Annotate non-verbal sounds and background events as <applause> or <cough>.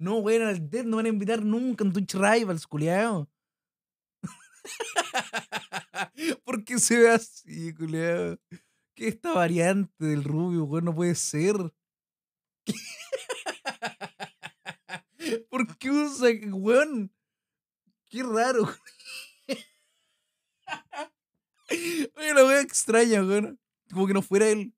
No, weón, al Dead no van a invitar nunca en Twitch Rivals, culiao. <laughs> ¿Por qué se ve así, culiao? ¿Qué esta variante del rubio, weón? No puede ser. <laughs> ¿Por qué usa, weón? Qué raro, <laughs> Oye, la wea extraña, weón. Como que no fuera él.